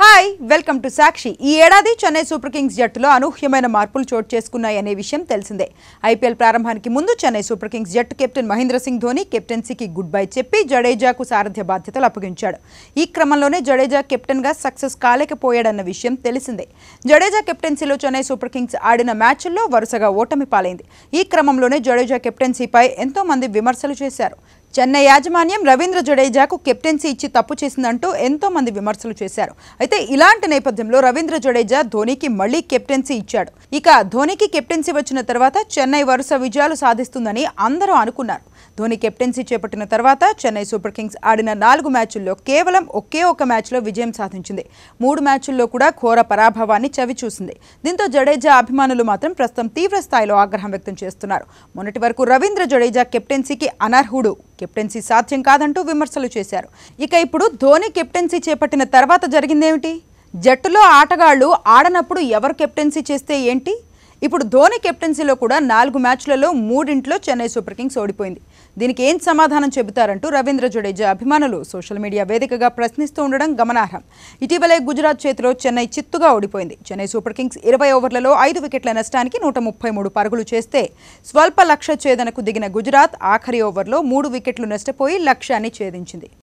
hi welcome to సాక్షి ఈ ఏడాది Chennai super Kings జట్టులో అనూహ్యమైన మార్పులు చోటు చేసుకున్నాయనే విషయం తెలిసిందే ఐపీఎల్ ప్రారంభానికి ముందు చెన్నై సూపర్ కింగ్స్ జట్టు కెప్టెన్ మహేంద్ర సింగ్ ధోని కెప్టెన్సీకి గుడ్ బై చెప్పి జడేజాకు సారథ్య బాధ్యతలు అప్పగించాడు ఈ క్రమంలోనే జడేజా కెప్టెన్గా సక్సెస్ కాలేకపోయాడన్న విషయం తెలిసిందే జడేజా కెప్టెన్సీలో చెన్నై సూపర్ కింగ్స్ ఆడిన మ్యాచ్ల్లో వరుసగా ఓటమి పాలైంది ఈ క్రమంలోనే జడేజా కెప్టెన్సీపై ఎంతో మంది విమర్శలు చేశారు చెన్నై యాజమాన్యం రవీంద్ర జడేజాకు కెప్టెన్సీ ఇచ్చి తప్పు చేసిందంటూ ఎంతో మంది విమర్శలు చేశారు అయితే ఇలాంటి నేపథ్యంలో రవీంద్ర జడేజా ధోనికి మళ్లీ కెప్టెన్సీ ఇచ్చాడు ఇక ధోనికి కెప్టెన్సీ వచ్చిన తర్వాత చెన్నై వరుస విజయాలు సాధిస్తుందని అందరూ అనుకున్నారు ధోని కెప్టెన్సీ చేపట్టిన తర్వాత చెన్నై సూపర్ కింగ్స్ ఆడిన నాలుగు మ్యాచుల్లో కేవలం ఒకే ఒక మ్యాచ్లో విజయం సాధించింది మూడు మ్యాచుల్లో కూడా ఘోర పరాభవాన్ని చవిచూసింది దీంతో జడేజా అభిమానులు మాత్రం ప్రస్తుతం తీవ్ర స్థాయిలో ఆగ్రహం వ్యక్తం చేస్తున్నారు మొన్నటి వరకు రవీంద్ర జడేజా కెప్టెన్సీకి అనర్హుడు కెప్టెన్సీ సాధ్యం కాదంటూ విమర్శలు చేశారు ఇక ఇప్పుడు ధోని కెప్టెన్సీ చేపట్టిన తర్వాత జరిగిందేమిటి జట్టులో ఆటగాళ్లు ఆడనప్పుడు ఎవరు కెప్టెన్సీ చేస్తే ఏంటి ఇప్పుడు ధోని కెప్టెన్సీలో కూడా నాలుగు మ్యాచ్లలో మూడింట్లో చెన్నై సూపర్ కింగ్స్ ఓడిపోయింది దీనికి ఏం సమాధానం చెబుతారంటూ రవీంద్ర జడేజా అభిమానులు సోషల్ మీడియా వేదికగా ప్రశ్నిస్తూ ఉండడం గమనార్హం ఇటీవలే గుజరాత్ చేతిలో చెన్నై చిత్తుగా ఓడిపోయింది చెన్నై సూపర్ కింగ్స్ ఇరవై ఓవర్లలో ఐదు వికెట్ల నష్టానికి నూట ముప్పై మూడు పరుగులు చేస్తే స్వల్ప లక్ష్య ఛేదనకు దిగిన గుజరాత్ ఆఖరి ఓవర్లో మూడు వికెట్లు నష్టపోయి లక్ష్యాన్ని ఛేదించింది